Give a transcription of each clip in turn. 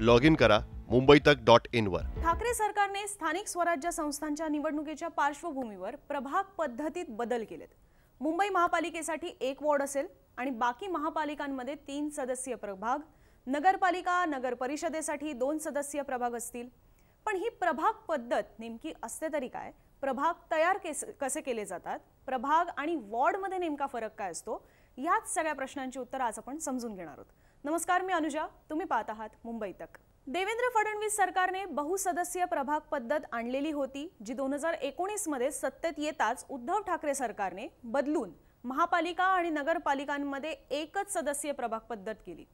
log in करा मुंबई तक dot वर ठाकरे सरकारने स्थानिक स्वराज्य संस्थांच्या निवडणुकीच्या पार्श्वभूमीवर प्रभाग पद्धतीत बदल केलेत मुंबई महापालिकेसाठी एक वॉर्ड असेल आणि बाकी महापालिकांमध्ये तीन सदस्यीय प्रभाग नगरपालिका नगर परिषदेसाठी दोन सदस्यीय प्रभाग असतील पण ही प्रभाग पद्धत नेमकी असते तरी काय प्रभाग तयार केस कसे केले जातात प्रभाग आणि वॉर्डमध्ये नेमका फरक काय असतो याच सगळ्या प्रश्नांची उत्तर आज आपण समजून घेणार आहोत नमस्कार मी अनुजा तुम्ही पाहत आहात मुंबई तक देवेंद्र फडणवीस सरकारने बहुसदस्य प्रभाग पद्धत आणलेली होती जी दोन हजार मध्ये सत्तेत येताच उद्धव ठाकरे सरकारने बदलून महापालिका आणि नगरपालिकांमध्ये एकच सदस्यीय प्रभाग पद्धत केली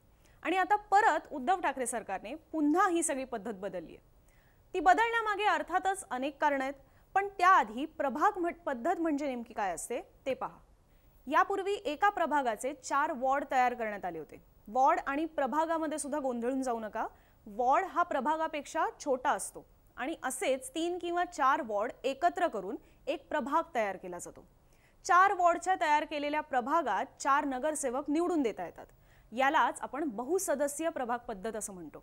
आणि आता परत उद्धव ठाकरे सरकारने पुन्हा ही सगळी पद्धत बदलली आहे ती बदलण्यामागे अर्थातच अनेक कारणं आहेत पण त्याआधी प्रभाग पद्धत म्हणजे नेमकी काय असते ते पहा यापूर्वी एका प्रभागाचे चार वॉर्ड तयार करण्यात आले होते वॉर्ड आणि प्रभागामध्ये सुद्धा गोंधळून जाऊ नका वॉर्ड हा प्रभागापेक्षा छोटा असतो आणि असेच तीन किंवा चार वॉर्ड एकत्र करून एक प्रभाग तयार केला जातो चार वॉर्डच्या तयार केलेल्या प्रभागात चार नगरसेवक निवडून देता येतात यालाच आपण बहुसदस्यीय प्रभाग पद्धत असं म्हणतो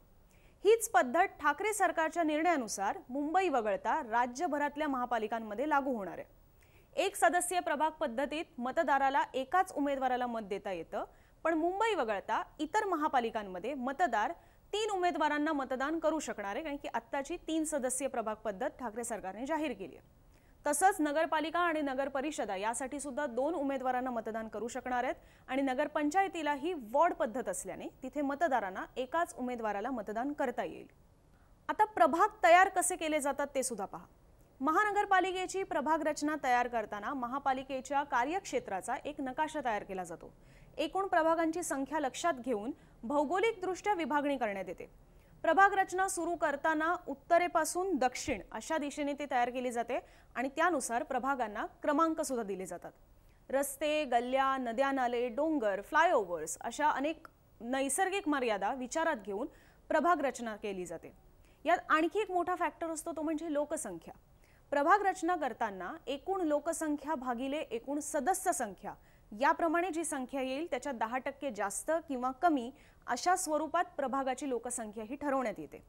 हीच पद्धत ठाकरे सरकारच्या निर्णयानुसार मुंबई वगळता राज्यभरातल्या महापालिकांमध्ये लागू होणार आहे एक सदस्यीय प्रभाग पद्धतीत मतदाराला एकाच उमेदवाराला मत देता येतं पण मुंबई वगळता इतर महापालिकांमध्ये मतदार तीन उमेदवारांना मतदान करू शकणार आहे कारण की आत्ताची तीन सदस्यीय प्रभाग पद्धत ठाकरे सरकारने जाहीर केली आहे तसंच नगरपालिका आणि नगर परिषदा यासाठी सुद्धा दोन उमेदवारांना मतदान करू शकणार आहेत आणि नगरपंचायतीला ही वॉर्ड पद्धत असल्याने तिथे मतदारांना एकाच उमेदवाराला मतदान करता येईल आता प्रभाग तयार कसे केले जातात ते सुद्धा पहा महानगरपालिकेची प्रभाग रचना तयार करताना महापालिकेच्या कार्यक्षेत्राचा एक नकाशा तयार केला जातो एकूण प्रभागांची संख्या लक्षात घेऊन भौगोलिकदृष्ट्या विभागणी करण्यात येते प्रभाग रचना सुरू करताना उत्तरेपासून दक्षिण अशा दिशेने ती तयार केली जाते आणि त्यानुसार प्रभागांना क्रमांक सुद्धा दिले जातात रस्ते गल्ल्या नद्या नाले डोंगर फ्लायओव्हर्स अशा अनेक नैसर्गिक मर्यादा विचारात घेऊन प्रभाग रचना केली जाते यात आणखी एक मोठा फॅक्टर असतो तो म्हणजे लोकसंख्या प्रभाग रचना करताना एकूण लोकसंख्या भागिले एकूण सदस्य संख्या याप्रमाणे जी संख्या येईल त्याच्या दहा टक्के जास्त किंवा कमी अशा स्वरूपात प्रभागाची लोकसंख्या ही ठरवण्यात येते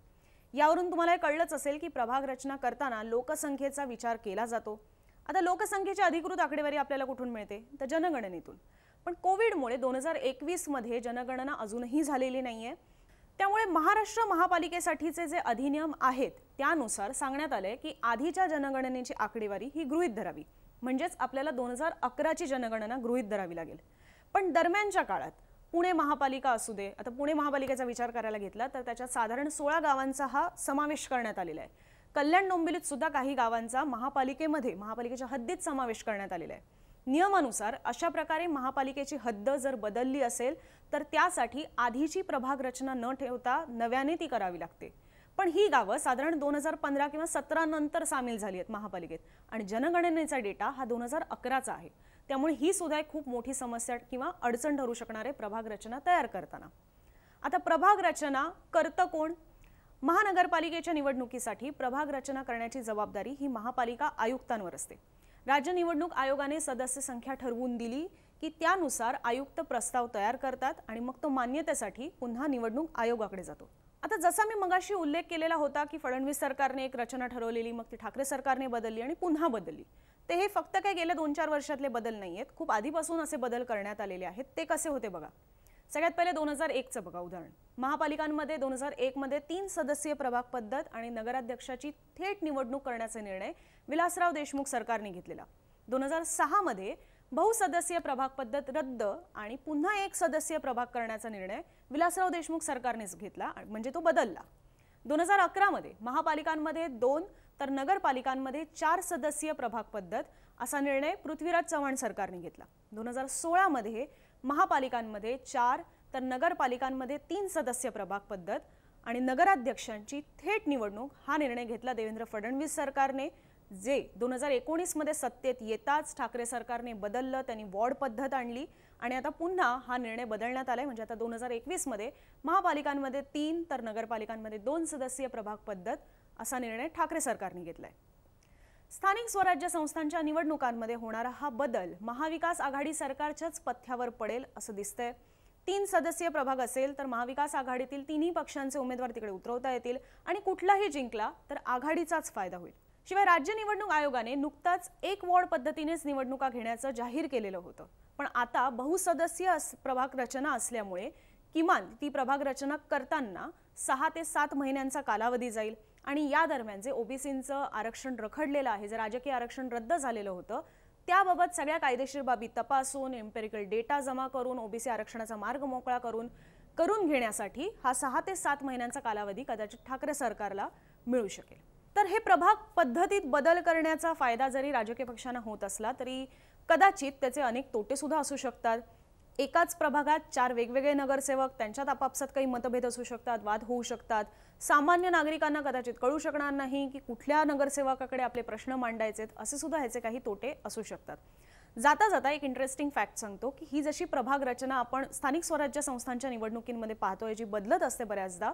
यावरून तुम्हाला हे कळलंच असेल की प्रभाग रचना करताना लोकसंख्येचा विचार केला जातो आता लोकसंख्येची अधिकृत आकडेवारी आपल्याला कुठून मिळते तर जनगणनेतून पण कोविडमुळे दोन हजार एकवीसमध्ये जनगणना अजूनही झालेली नाही आहे त्यामुळे महाराष्ट्र महापालिकेसाठीचे जे अधिनियम आहेत त्यानुसार सांगण्यात आलंय की आधीच्या जनगणनेची आकडेवारी ही गृहित धरावी म्हणजेच आपल्याला दोन हजार अकराची जनगणना गृहित धरावी लागेल पण दरम्यानच्या काळात पुणे महापालिका असू दे आता पुणे महापालिकेचा विचार करायला घेतला तर त्याच्यात साधारण सोळा गावांचा हा समावेश करण्यात आलेला आहे कल्याण डोंबिवलीत सुद्धा काही गावांचा महापालिकेमध्ये महापालिकेच्या हद्दीत समावेश करण्यात आलेला आहे नियमानुसार अशा प्रकारे महापालिकेची हद्द जर बदलली असेल तर त्यासाठी आधीची प्रभाग रचना न ठेवता नव्याने ती करावी लागते पण ही गावं साधारण दोन हजार पंधरा किंवा सतरा नंतर सामील झाली आहेत महापालिकेत आणि जनगणनेचा डेटा हा दोन हजार अकराचा आहे त्यामुळे ही सुद्धा एक खूप मोठी समस्या किंवा अडचण ठरू शकणारे प्रभाग रचना तयार करताना आता प्रभाग रचना करतं कोण महानगरपालिकेच्या निवडणुकीसाठी प्रभाग रचना करण्याची जबाबदारी ही महापालिका आयुक्तांवर असते राज्य निवडणूक आयोगाने सदस्य संख्या ठरवून दिली की त्यानुसार आयुक्त प्रस्ताव तयार करतात आणि मग तो मान्यतेसाठी पुन्हा निवडणूक आयोगाकडे जातो आता जसा मी मगाशी उल्लेख केलेला होता की फडणवीस सरकारने एक रचना ठरवलेली मग ती ठाकरे सरकारने बदलली आणि पुन्हा बदलली ते हे फक्त काय गेल्या दोन चार वर्षातले बदल नाही आहेत खूप आधीपासून असे बदल करण्यात आलेले आहेत ते कसे होते बघा सगळ्यात पहिले दोन हजार एकचं बघा उदाहरण महापालिकांमध्ये दोन हजार एकमध्ये तीन सदस्यीय प्रभाग पद्धत आणि नगराध्यक्षाची थेट निवडणूक करण्याचा निर्णय विलासराव देशमुख सरकारने घेतलेला दोन हजार सहामध्ये बहुसदस्यीय प्रभाग पद्धत रद्द आणि पुन्हा एक सदस्यीय प्रभाग करण्याचा निर्णय विलासराव देशमुख सरकारनेच घेतला म्हणजे तो बदलला दोन हजार अकरामध्ये महापालिकांमध्ये दोन तर नगरपालिकांमध्ये चार सदस्यीय प्रभाग पद्धत असा निर्णय पृथ्वीराज चव्हाण सरकारने घेतला दोन हजार सोळामध्ये महापालिकांमध्ये चार तर नगरपालिकांमध्ये तीन सदस्य प्रभाग पद्धत आणि नगराध्यक्षांची थेट निवडणूक हा निर्णय घेतला देवेंद्र फडणवीस सरकारने जे दोन हजार एकोणीसमध्ये सत्तेत येताच ठाकरे सरकारने बदललं त्यांनी वॉर्ड पद्धत आणली आणि आता पुन्हा हा निर्णय बदलण्यात आलाय म्हणजे आता दोन हजार एकवीसमध्ये महापालिकांमध्ये तीन तर नगरपालिकांमध्ये दोन सदस्यीय प्रभाग पद्धत असा निर्णय ठाकरे सरकारने घेतलाय स्थानिक स्वराज्य संस्थांच्या निवडणुकांमध्ये होणारा हा बदल महाविकास आघाडी सरकारच्याच पथ्यावर पडेल असं दिसतंय तीन सदस्यीय प्रभाग असेल तर महाविकास आघाडीतील तिन्ही पक्षांचे उमेदवार तिकडे उतरवता येतील आणि कुठलाही जिंकला तर आघाडीचाच फायदा होईल शिवाय राज्य निवडणूक आयोगाने नुकताच एक वॉर्ड पद्धतीनेच निवडणुका घेण्याचं जाहीर केलेलं होतं पण आता बहुसदस्यीय प्रभाग रचना असल्यामुळे किमान ती प्रभाग रचना करताना सहा ते सात महिन्यांचा कालावधी जाईल आणि या दरम्यान जे ओबीसींचं आरक्षण रखडलेलं आहे जे राजकीय आरक्षण रद्द झालेलं होतं त्याबाबत सगळ्या कायदेशीर बाबी तपासून एम्पेरिकल डेटा जमा करून ओबीसी आरक्षणाचा मार्ग मोकळा करून करून घेण्यासाठी हा सहा ते सात महिन्यांचा कालावधी कदाचित ठाकरे सरकारला मिळू शकेल तर हे प्रभाग पद्धतीत बदल करण्याचा फायदा जरी राजकीय पक्षांना होत असला तरी कदाचित त्याचे अनेक तोटे सुद्धा असू शकतात एकाच प्रभागात चार वेगवेगळे नगरसेवक त्यांच्यात आपापसात काही मतभेद असू शकतात वाद होऊ शकतात सामान्य नागरिकांना कदाचित कळू शकणार नाही की कुठल्या नगरसेवकाकडे आपले प्रश्न मांडायचे असे सुद्धा ह्याचे काही तोटे असू शकतात जाता जाता एक इंटरेस्टिंग फॅक्ट सांगतो की ही जशी प्रभाग रचना आपण स्थानिक स्वराज्य संस्थांच्या निवडणुकींमध्ये पाहतोय जी बदलत असते बऱ्याचदा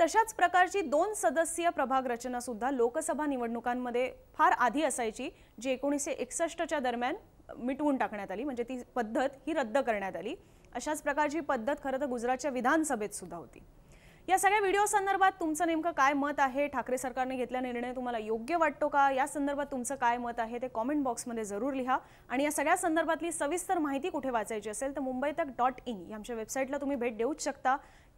तशाच प्रकारची दोन सदस्यीय प्रभाग रचना सुद्धा लोकसभा निवडणुकांमध्ये फार आधी असायची जी एकोणीसशे एकसष्टच्या दरम्यान मिटवून टाकण्यात आली म्हणजे ती पद्धत ही रद्द करण्यात आली अशाच प्रकारची पद्धत खरं तर गुजरातच्या विधानसभेत सुद्धा होती या सगळ्या व्हिडिओ संदर्भात तुमचं नेमकं काय मत आहे ठाकरे सरकारने घेतला निर्णय तुम्हाला योग्य वाटतो का या संदर्भात तुमचं काय मत आहे ते कॉमेंट बॉक्समध्ये जरूर लिहा आणि या सगळ्या संदर्भातली सविस्तर माहिती कुठे वाचायची असेल तर मुंबई तक डॉट इन या आमच्या वेबसाईटला तुम्ही भेट देऊच शकता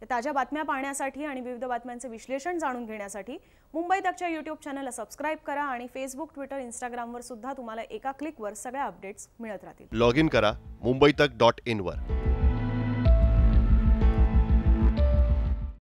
ताज्या बातम्या पाहण्यासाठी आणि विविध बातम्यांचे विश्लेषण जाणून घेण्यासाठी मुंबई तकच्या यूट्यूब चॅनलला सबस्क्राईब करा आणि फेसबुक ट्विटर इंस्टाग्रामवर सुद्धा तुम्हाला एका क्लिकवर सगळ्या अपडेट्स मिळत राहतील लॉग इन करा मुंबई तक डॉट इनवर